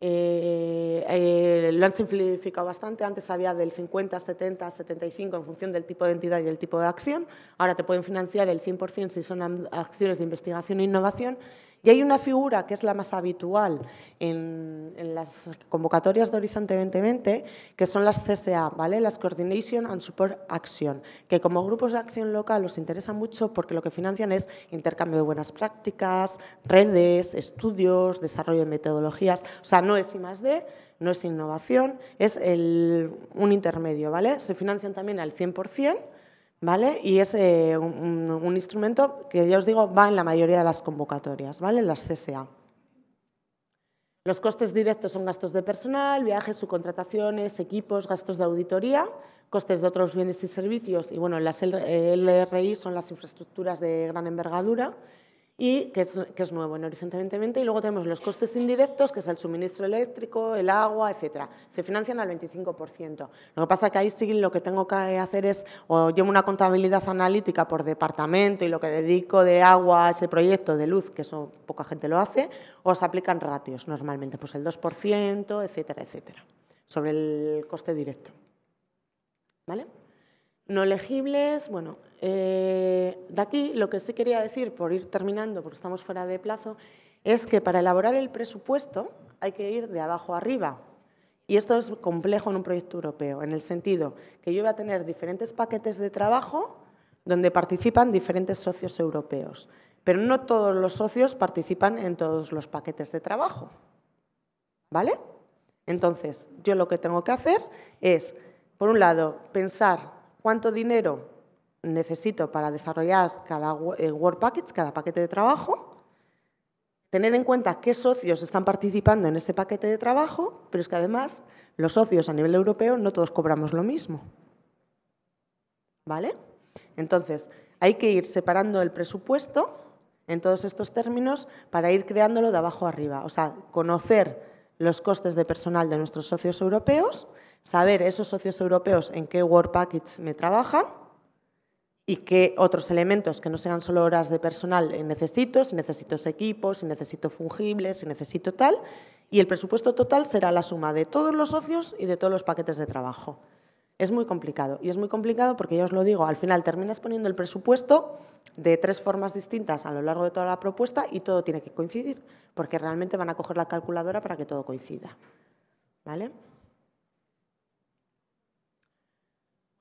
Eh, eh, lo han simplificado bastante. Antes había del 50, 70, 75 en función del tipo de entidad y el tipo de acción. Ahora te pueden financiar el 100% si son acciones de investigación e innovación y hay una figura que es la más habitual en, las convocatorias de Horizonte 2020, que son las CSA, ¿vale? las Coordination and Support Action, que como grupos de acción local los interesan mucho porque lo que financian es intercambio de buenas prácticas, redes, estudios, desarrollo de metodologías. O sea, no es I más D, no es innovación, es un intermedio. ¿vale? Se financian también al 100%. ¿vale? Y es eh, un, instrumento que ya os digo va en la mayoría de las convocatorias, ¿vale? Las CSA. Los costes directos son gastos de personal, viajes, subcontrataciones, equipos, gastos de auditoría, costes de otros bienes y servicios y bueno, las LRI eh, son las infraestructuras de gran envergadura y que es, que es nuevo en Horizonte 2020. Y luego tenemos los costes indirectos, que es el suministro eléctrico, el agua, etcétera. Se financian al 25%. Lo que pasa es que ahí sí lo que tengo que hacer es, o llevo una contabilidad analítica por departamento y lo que dedico de agua a ese proyecto de luz, que eso poca gente lo hace, o se aplican ratios normalmente, pues el 2%, etcétera, etcétera, sobre el coste directo. ¿Vale? No elegibles, bueno, eh, de aquí, lo que sí quería decir, por ir terminando, porque estamos fuera de plazo, es que para elaborar el presupuesto hay que ir de abajo arriba. Y esto es complejo en un proyecto europeo, en el sentido que yo voy a tener diferentes paquetes de trabajo donde participan diferentes socios europeos. Pero no todos los socios participan en todos los paquetes de trabajo. ¿Vale? Entonces, yo lo que tengo que hacer es, por un lado, pensar cuánto dinero necesito para desarrollar cada eh, Word Package, cada paquete de trabajo, tener en cuenta qué socios están participando en ese paquete de trabajo, pero es que además los socios a nivel europeo no todos cobramos lo mismo. ¿Vale? Entonces, hay que ir separando el presupuesto en todos estos términos para ir creándolo de abajo arriba. O sea, conocer los costes de personal de nuestros socios europeos, saber esos socios europeos en qué Word Package me trabajan y que otros elementos que no sean solo horas de personal eh, necesito, si necesito equipos, si necesito fungibles, si necesito tal, y el presupuesto total será la suma de todos los socios y de todos los paquetes de trabajo. Es muy complicado, y es muy complicado porque ya os lo digo, al final terminas poniendo el presupuesto de tres formas distintas a lo largo de toda la propuesta y todo tiene que coincidir, porque realmente van a coger la calculadora para que todo coincida. ¿Vale?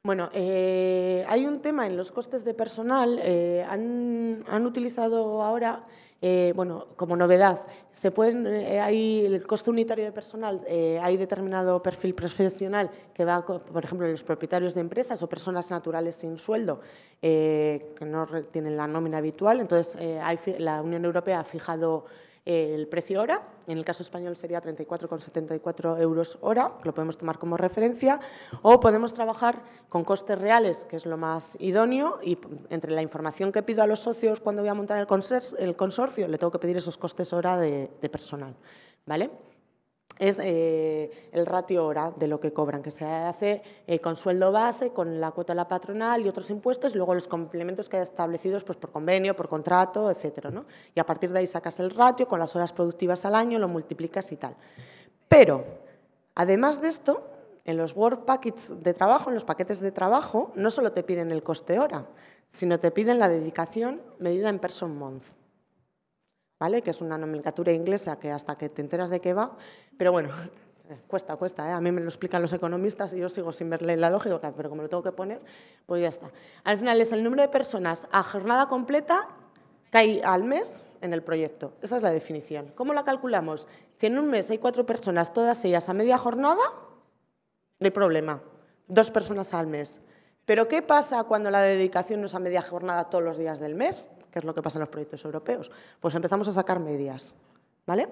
Bueno, eh, hay un tema en los costes de personal. Eh, han, utilizado ahora, eh, bueno, como novedad, se pueden, hay el coste unitario de personal, hay determinado perfil profesional que va, por ejemplo, los propietarios de empresas o personas naturales sin sueldo que no tienen la nómina habitual. Entonces, hay, la Unión Europea ha fijado el precio hora, en el caso español sería 34,74 euros hora, lo podemos tomar como referencia, o podemos trabajar con costes reales, que es lo más idóneo, y entre la información que pido a los socios cuando voy a montar el, consorcio, le tengo que pedir esos costes hora de, de personal. ¿Vale? es eh, el ratio hora de lo que cobran, que se hace eh, con sueldo base, con la cuota de la patronal y otros impuestos, y luego los complementos que hay establecidos pues, por convenio, por contrato, etc. Y a partir de ahí sacas el ratio con las horas productivas al año, lo multiplicas y tal. Pero, además de esto, en los work packets de trabajo, en los paquetes de trabajo, no solo te piden el coste hora, sino te piden la dedicación medida en person month. ¿vale? Que es una nomenclatura inglesa que hasta que te enteras de qué va, pero bueno, eh, cuesta, cuesta, ¿eh? a mí me lo explican los economistas y yo sigo sin verle la lógica, pero como lo tengo que poner, pues ya está. Al final es el número de personas a jornada completa que hay al mes en el proyecto. Esa es la definición. ¿Cómo la calculamos? Si en un mes hay cuatro personas, todas ellas a media jornada, no hay problema. Dos personas al mes. Pero ¿qué pasa cuando la dedicación no es a media jornada todos los días del mes? es lo que pasa en los proyectos europeos. Pues empezamos a sacar medias, ¿vale?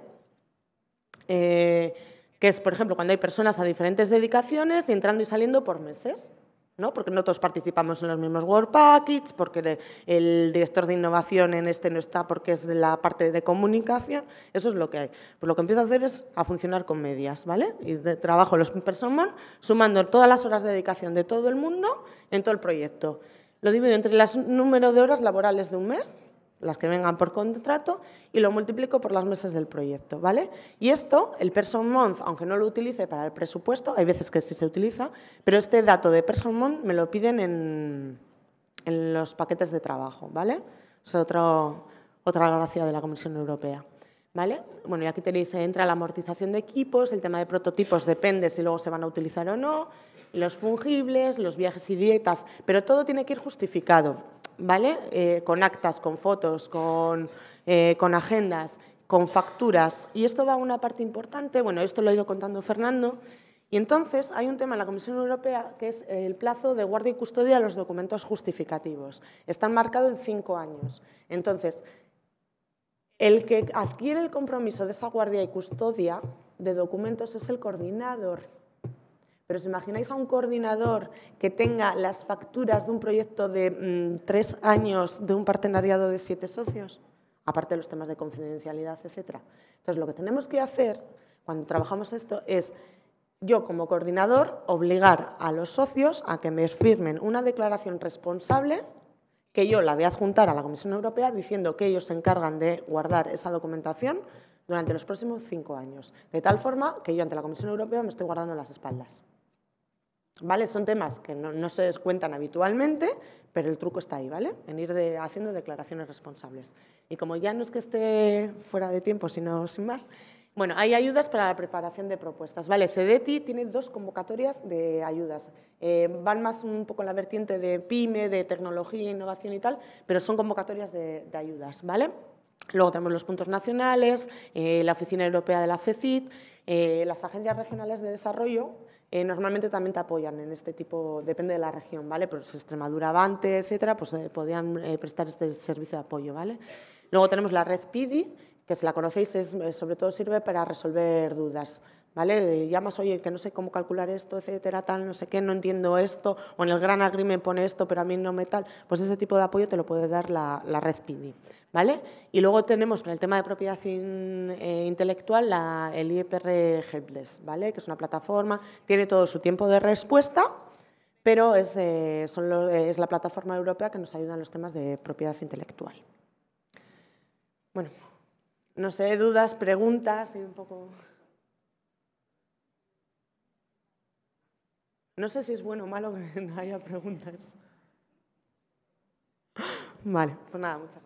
Eh, que es, por ejemplo, cuando hay personas a diferentes dedicaciones entrando y saliendo por meses. ¿no? porque no todos participamos en los mismos work packets, porque el director de innovación en este no está porque es la parte de comunicación, eso es lo que hay. Pues lo que empiezo a hacer es a funcionar con medias, ¿vale? Y de, trabajo los personas sumando todas las horas de dedicación de todo el mundo en todo el proyecto lo divido entre el número de horas laborales de un mes, las que vengan por contrato, y lo multiplico por las meses del proyecto, ¿vale? Y esto, el person month, aunque no lo utilice para el presupuesto, hay veces que sí se utiliza, pero este dato de person month me lo piden en, los paquetes de trabajo, ¿vale? Es otra gracia de la Comisión Europea. ¿Vale? Bueno, y aquí tenéis, entra la amortización de equipos, el tema de prototipos depende si luego se van a utilizar o no, los fungibles, los viajes y dietas, pero todo tiene que ir justificado, ¿vale? Eh, con actas, con fotos, con, eh, con agendas, con facturas. Y esto va a una parte importante, bueno, esto lo ha ido contando Fernando, y entonces hay un tema en la Comisión Europea que es el plazo de guardia y custodia de los documentos justificativos. Están marcados en cinco años. Entonces, el que adquiere el compromiso de esa guardia y custodia de documentos es el coordinador. Pero ¿os imagináis a un coordinador que tenga las facturas de un proyecto de mm, tres años de un partenariado de siete socios? Aparte de los temas de confidencialidad, etc. Entonces, lo que tenemos que hacer cuando trabajamos esto es yo como coordinador obligar a los socios a que me firmen una declaración responsable que yo la voy a adjuntar a la Comisión Europea diciendo que ellos se encargan de guardar esa documentación durante los próximos cinco años, de tal forma que yo ante la Comisión Europea me estoy guardando las espaldas. ¿Vale? Son temas que no, se descuentan habitualmente, pero el truco está ahí, ¿vale? En ir haciendo declaraciones responsables. Y como ya no es que esté fuera de tiempo, sino sin más, bueno, hay ayudas para la preparación de propuestas. Vale, CEDETI tiene dos convocatorias de ayudas. Eh, van más un poco en la vertiente de PyME, de tecnología, innovación y tal, pero son convocatorias de, ayudas, ¿vale? Luego tenemos los puntos nacionales, eh, la Oficina Europea de la FECIT, eh, las agencias regionales de desarrollo, eh, normalmente también te apoyan en este tipo, depende de la región, ¿vale? Pues Extremadura, Avante, etcétera, pues eh, podían eh, prestar este servicio de apoyo, ¿vale? Luego tenemos la red PIDI, que si la conocéis, sobre todo sirve para resolver dudas. ¿vale? Llamas, oye, que no sé cómo calcular esto, etcétera, tal, no sé qué, no entiendo esto, o en el gran agri pone esto, pero a mí no me tal. Pues ese tipo de apoyo te lo puede dar la, la red PINI. ¿vale? Y luego tenemos para el tema de propiedad eh, intelectual la, el IPR Helpless, ¿vale? Que es una plataforma, tiene todo su tiempo de respuesta, pero es, eh, es la plataforma europea que nos ayuda en los temas de propiedad intelectual. Bueno, no sé, dudas, preguntas y un poco... No sé si es bueno o malo que haya preguntas. Vale, pues nada, muchas gracias.